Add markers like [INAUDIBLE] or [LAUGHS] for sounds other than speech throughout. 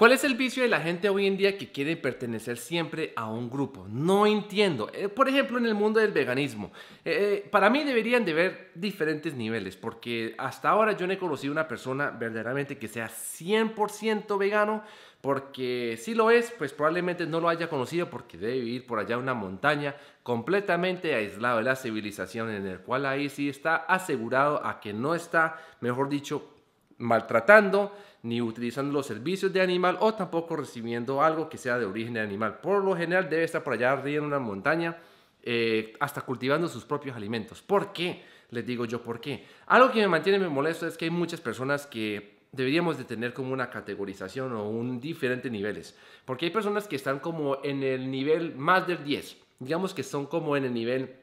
¿Cuál es el vicio de la gente hoy en día que quiere pertenecer siempre a un grupo? No entiendo. Eh, por ejemplo, en el mundo del veganismo, eh, eh, para mí deberían de ver diferentes niveles, porque hasta ahora yo no he conocido una persona verdaderamente que sea 100% vegano, porque si lo es, pues probablemente no lo haya conocido porque debe vivir por allá una montaña completamente aislado de la civilización en el cual ahí sí está asegurado a que no está, mejor dicho, maltratando, ni utilizando los servicios de animal o tampoco recibiendo algo que sea de origen animal. Por lo general debe estar por allá arriba en una montaña, eh, hasta cultivando sus propios alimentos. ¿Por qué? Les digo yo por qué. Algo que me mantiene me molesto es que hay muchas personas que deberíamos de tener como una categorización o un diferente niveles. Porque hay personas que están como en el nivel más del 10. Digamos que son como en el nivel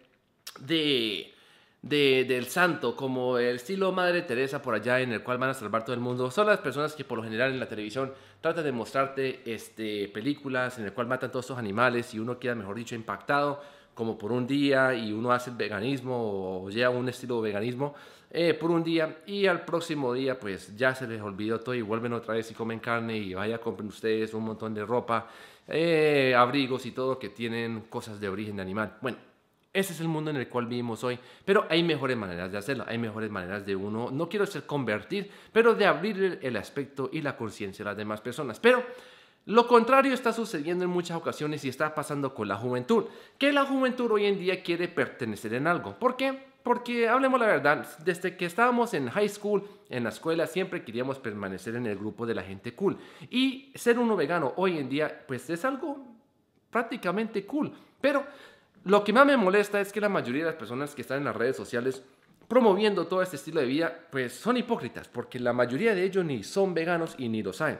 de del santo, como el estilo Madre Teresa por allá, en el cual van a salvar todo el mundo, son las personas que por lo general en la televisión tratan de mostrarte este, películas en el cual matan todos estos animales y uno queda, mejor dicho, impactado como por un día y uno hace el veganismo o llega un estilo veganismo eh, por un día y al próximo día pues ya se les olvidó todo y vuelven otra vez y comen carne y vaya compren ustedes un montón de ropa, eh, abrigos y todo que tienen cosas de origen animal. Bueno, ese es el mundo en el cual vivimos hoy. Pero hay mejores maneras de hacerlo, hay mejores maneras de uno, no quiero decir convertir, pero de abrir el aspecto y la conciencia de las demás personas. Pero lo contrario está sucediendo en muchas ocasiones y está pasando con la juventud, que la juventud hoy en día quiere pertenecer en algo. ¿Por qué? Porque hablemos la verdad, desde que estábamos en high school, en la escuela, siempre queríamos permanecer en el grupo de la gente cool. Y ser uno vegano hoy en día, pues es algo prácticamente cool. Pero lo que más me molesta es que la mayoría de las personas que están en las redes sociales promoviendo todo este estilo de vida, pues son hipócritas, porque la mayoría de ellos ni son veganos y ni lo saben.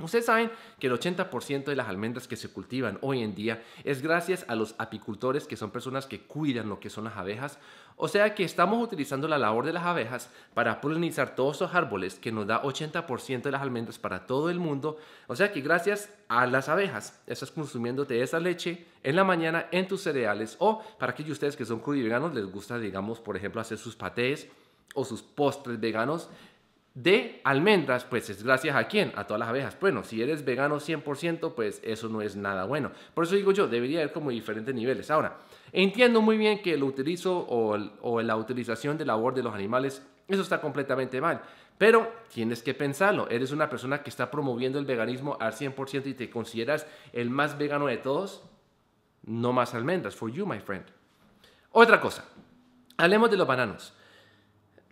Ustedes saben que el 80% de las almendras que se cultivan hoy en día es gracias a los apicultores, que son personas que cuidan lo que son las abejas. O sea que estamos utilizando la labor de las abejas para polinizar todos esos árboles, que nos da 80% de las almendras para todo el mundo. O sea que gracias a las abejas estás consumiéndote esa leche en la mañana en tus cereales o para aquellos de ustedes que son veganos les gusta, digamos, por ejemplo, hacer sus patés o sus postres veganos, de almendras, pues es gracias a quién? A todas las abejas. Bueno, si eres vegano 100%, pues eso no es nada bueno. Por eso digo yo, debería haber como diferentes niveles. Ahora, entiendo muy bien que el utilizo o, la utilización de labor de los animales, eso está completamente mal. Pero tienes que pensarlo, eres una persona que está promoviendo el veganismo al 100% y te consideras el más vegano de todos. No más almendras, for you, my friend. Otra cosa, hablemos de los bananos.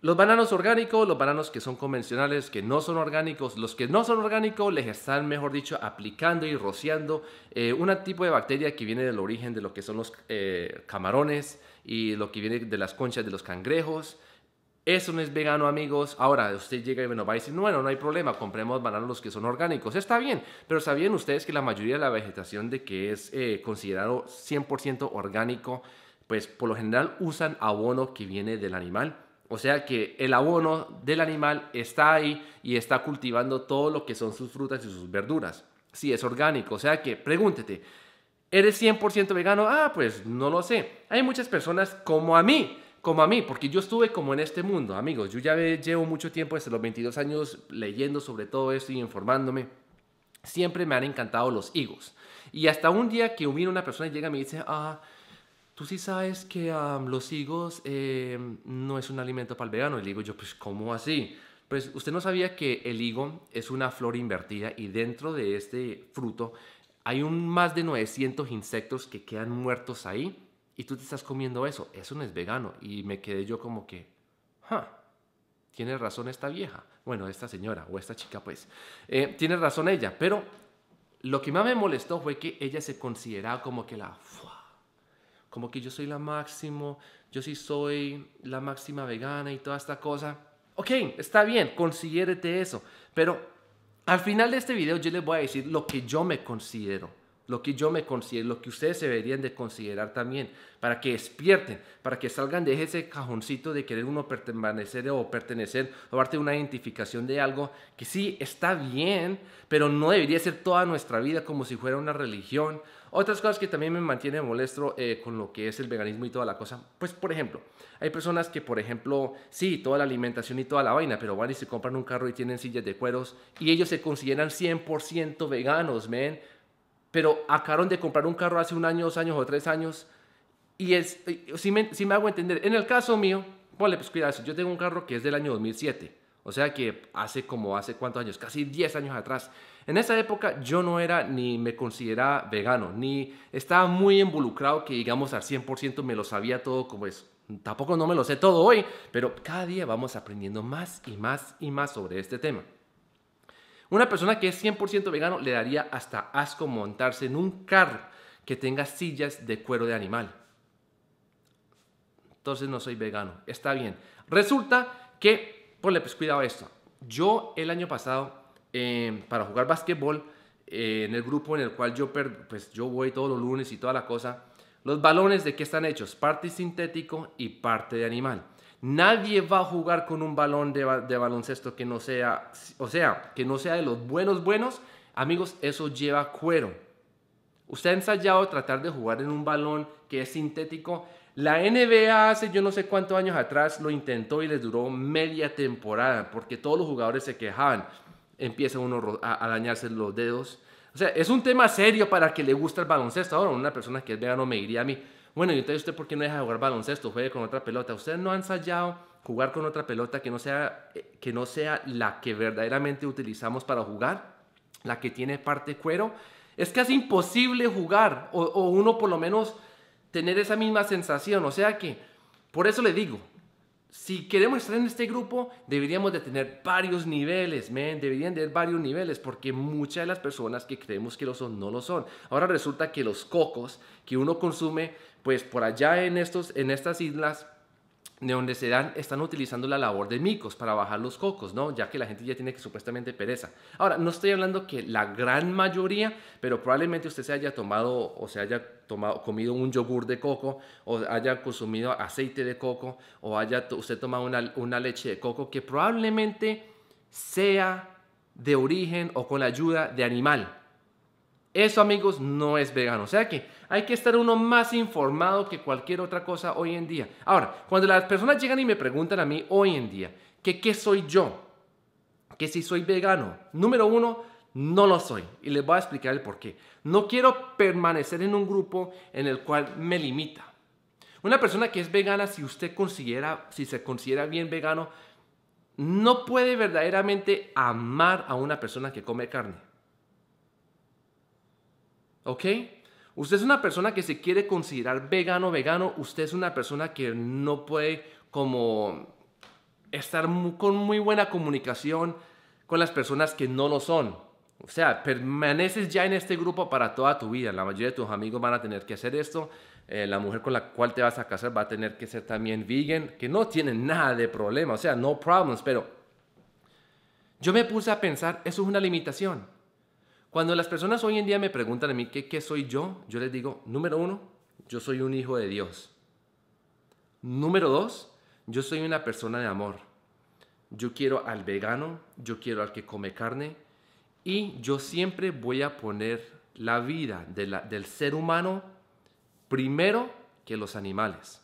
Los bananos orgánicos, los bananos que son convencionales, que no son orgánicos, los que no son orgánicos les están, mejor dicho, aplicando y rociando eh, un tipo de bacteria que viene del origen de lo que son los eh, camarones y lo que viene de las conchas de los cangrejos. Eso no es vegano, amigos. Ahora, usted llega y me va a decir, bueno, no hay problema, compremos bananos que son orgánicos. Está bien, pero ¿sabían ustedes que la mayoría de la vegetación de que es eh, considerado 100% orgánico, pues por lo general usan abono que viene del animal? O sea que el abono del animal está ahí y está cultivando todo lo que son sus frutas y sus verduras. Si sí, es orgánico, o sea que pregúntete, ¿eres 100% vegano? Ah, pues no lo sé. Hay muchas personas como a mí, como a mí, porque yo estuve como en este mundo, amigos. Yo ya llevo mucho tiempo, desde los 22 años, leyendo sobre todo esto y informándome. Siempre me han encantado los higos. Y hasta un día que viene una persona y llega y me dice, ah, tú sí sabes que los higos em, no es un alimento para el vegano. Y le digo yo, pues, ¿cómo así? Pues usted no sabía que el higo es una flor invertida y dentro de este fruto hay un, más de 900 insectos que quedan muertos ahí y tú te estás comiendo eso. Eso no es vegano. Y me quedé yo como que, ha tiene razón esta vieja. Bueno, esta señora o esta chica pues. Eh, tiene razón ella, pero lo que más me molestó fue que ella se consideraba como que la como que yo soy la máximo, yo sí soy la máxima vegana y toda esta cosa. Ok, está bien, consiguérete eso, pero al final de este video yo les voy a decir lo que yo me considero lo que yo me considero, lo que ustedes se deberían de considerar también, para que despierten, para que salgan de ese cajoncito de querer uno pertenecer o pertenecer o de una identificación de algo que sí está bien, pero no debería ser toda nuestra vida como si fuera una religión. Otras cosas que también me mantienen molesto eh, con lo que es el veganismo y toda la cosa, pues por ejemplo, hay personas que por ejemplo, sí, toda la alimentación y toda la vaina, pero van y se compran un carro y tienen sillas de cueros y ellos se consideran 100% veganos, men pero acabaron de comprar un carro hace un año, dos años o tres años. Y es, si me, hago entender, en el caso mío, vale, pues cuidado, yo tengo un carro que es del año 2007, o sea que hace como, hace cuántos años, casi 10 años atrás. En esa época yo no era ni me consideraba vegano, ni estaba muy involucrado que digamos al 100% me lo sabía todo como es. Tampoco no me lo sé todo hoy, pero cada día vamos aprendiendo más y más y más sobre este tema. Una persona que es 100% vegano le daría hasta asco montarse en un carro que tenga sillas de cuero de animal. Entonces no soy vegano. Está bien. Resulta que, ponle pues cuidado a esto. Yo el año pasado, em, para jugar básquetbol, eh, en el grupo en el cual yo, pues, yo voy todos los lunes y toda la cosa, los balones de qué están hechos? Parte sintético y parte de animal. Nadie va a jugar con un balón de, baloncesto que no sea, o sea, que no sea de los buenos buenos. Amigos, eso lleva cuero. Usted ha ensayado tratar de jugar en un balón que es sintético. La NBA hace yo no sé cuántos años atrás lo intentó y les duró media temporada porque todos los jugadores se quejaban. Empieza uno a, dañarse los dedos. O sea, es un tema serio para que le guste el baloncesto. Ahora, una persona que es no me iría a mí, bueno, ¿y usted, usted por qué no deja de jugar baloncesto? Juegue con otra pelota. ¿Usted no ha ensayado jugar con otra pelota que no sea, eh, que no sea la que verdaderamente utilizamos para jugar? La que tiene parte cuero. Es casi imposible jugar o, o uno por lo menos tener esa misma sensación. O sea que, por eso le digo, si queremos estar en este grupo, deberíamos de tener varios niveles, men, deberían de varios niveles, porque muchas de las personas que creemos que lo son, no lo son. Ahora resulta que los cocos que uno consume, pues por allá en, estos, en estas islas, de donde se dan, están utilizando la labor de micos para bajar los cocos, ¿no? Ya que la gente ya tiene que supuestamente pereza. Ahora, no estoy hablando que la gran mayoría, pero probablemente usted se haya tomado o se haya tomado, comido un yogur de coco o haya consumido aceite de coco o haya usted tomado una leche de coco que probablemente sea de origen o con la ayuda de animal. Eso amigos no es vegano. O sea que hay que estar uno más informado que cualquier otra cosa hoy en día. Ahora, cuando las personas llegan y me preguntan a mí hoy en día que qué soy yo, que si soy vegano, número uno, no lo soy. Y les voy a explicar el por qué. No quiero permanecer en un grupo en el cual me limita. Una persona que es vegana, si usted considera, si se considera bien vegano, no puede verdaderamente amar a una persona que come carne. ¿Ok? Usted es una persona que se quiere considerar vegano, vegano. Usted es una persona que no puede como estar con muy buena comunicación con las personas que no lo son. O sea, permaneces ya en este grupo para toda tu vida. La mayoría de tus amigos van a tener que hacer esto. Eh, la mujer con la cual te vas a casar va a tener que ser también vegan, que no tiene nada de problema. O sea, no problems, pero yo me puse a pensar, eso es una limitación. Cuando las personas hoy en día me preguntan a mí qué, soy yo, yo les digo, número uno, yo soy un hijo de Dios. Número dos, yo soy una persona de amor. Yo quiero al vegano, yo quiero al que come carne y yo siempre voy a poner la vida del ser humano primero que los animales.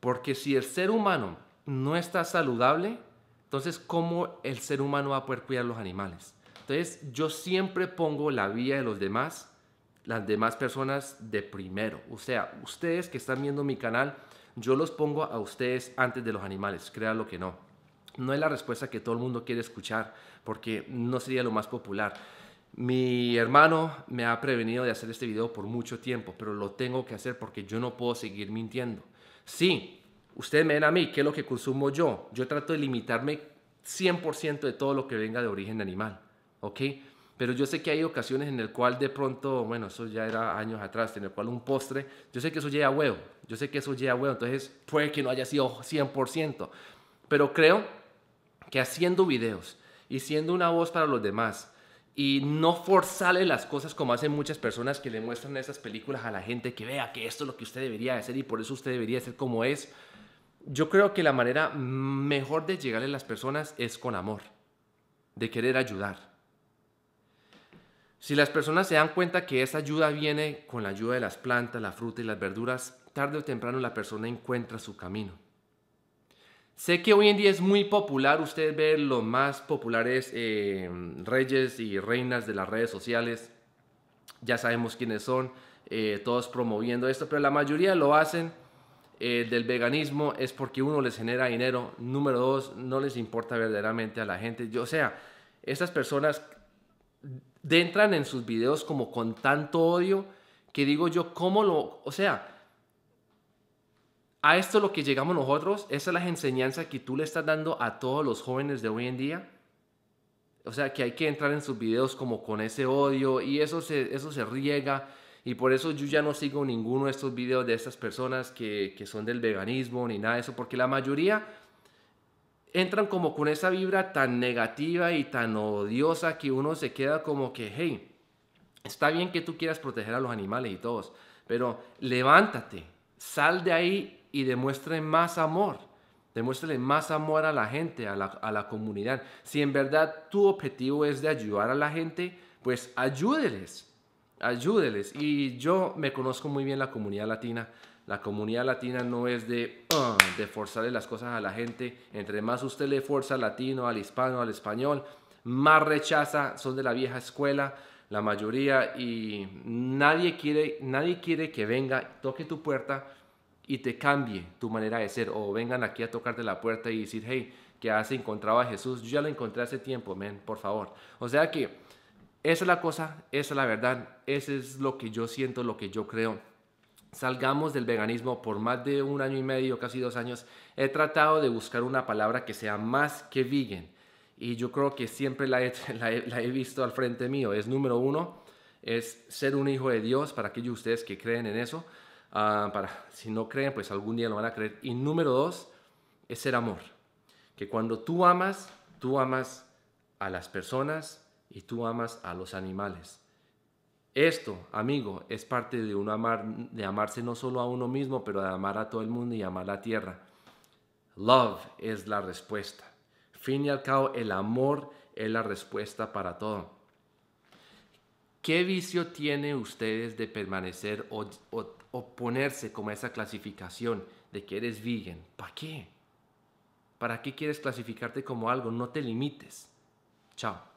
Porque si el ser humano no está saludable, entonces ¿cómo el ser humano va a poder cuidar los animales? Entonces, yo siempre pongo la vida de los demás, las demás personas de primero. O sea, ustedes que están viendo mi canal, yo los pongo a ustedes antes de los animales, créanlo que no. No es la respuesta que todo el mundo quiere escuchar, porque no sería lo más popular. Mi hermano me ha prevenido de hacer este video por mucho tiempo, pero lo tengo que hacer porque yo no puedo seguir mintiendo. Sí, ustedes me ven a mí, ¿qué es lo que consumo yo? Yo trato de limitarme 100% de todo lo que venga de origen animal. ¿ok? Pero yo sé que hay ocasiones en el cual de pronto, bueno, eso ya era años atrás, en el cual un postre, yo sé que eso llega a huevo, yo sé que eso llega a huevo, entonces puede que no haya sido 100%, pero creo que haciendo videos y siendo una voz para los demás y no forzarle las cosas como hacen muchas personas que le muestran esas películas a la gente que vea que esto es lo que usted debería hacer y por eso usted debería ser como es, yo creo que la manera mejor de llegarle a las personas es con amor, de querer ayudar si las personas se dan cuenta que esa ayuda viene con la ayuda de las plantas, la fruta y las verduras, tarde o temprano la persona encuentra su camino. Sé que hoy en día es muy popular Ustedes ver los más populares eh, reyes y reinas de las redes sociales. Ya sabemos quiénes son, eh, todos promoviendo esto, pero la mayoría lo hacen eh, del veganismo es porque uno les genera dinero, número dos, no les importa verdaderamente a la gente. O sea, estas personas entran en sus videos como con tanto odio que digo yo, ¿cómo lo...? O sea, a esto lo que llegamos nosotros, esa es la enseñanza que tú le estás dando a todos los jóvenes de hoy en día. O sea, que hay que entrar en sus videos como con ese odio y eso se, eso se riega. Y por eso yo ya no sigo ninguno de estos videos de estas personas que, que son del veganismo ni nada de eso, porque la mayoría entran como con esa vibra tan negativa y tan odiosa que uno se queda como que, hey, está bien que tú quieras proteger a los animales y todos, pero levántate, sal de ahí y demuestre más amor. Demuéstrale más amor a la gente, a la, a la comunidad. Si en verdad tu objetivo es de ayudar a la gente, pues ayúdeles, ayúdeles. Y yo me conozco muy bien la comunidad latina. La comunidad latina no es ah, de, forzarle las cosas a la gente. Entre más usted le fuerza al latino, al hispano, al español, más rechaza, son de la vieja escuela, la mayoría, y nadie quiere, nadie quiere que venga, toque tu puerta y te cambie tu manera de ser, o vengan aquí a tocarte la puerta y decir, hey, que has encontrado a Jesús, yo ya lo encontré hace tiempo, men, por favor. O sea que esa es la cosa, esa es la verdad, eso es lo que yo siento, lo que yo creo salgamos del veganismo por más de un año y medio, casi dos años, he tratado de buscar una palabra que sea más que vegan. Y yo creo que siempre la he, [LAUGHS] visto al frente mío. Es número uno, es ser un hijo de Dios para aquellos ustedes que creen en eso. Ah, para, si no creen, pues algún día lo van a creer. Y número dos, es ser amor. Que cuando tú amas, tú amas a las personas y tú amas a los animales. Esto, amigo, es parte de de amarse no solo a uno mismo, pero de amar a todo el mundo y amar la tierra. Love es la respuesta. Fin y al cabo, el amor es la respuesta para todo. ¿Qué vicio tienen ustedes de permanecer o, oponerse o ponerse como esa clasificación de que eres vegan? ¿Para qué? ¿Para qué quieres clasificarte como algo? No te limites. Chao.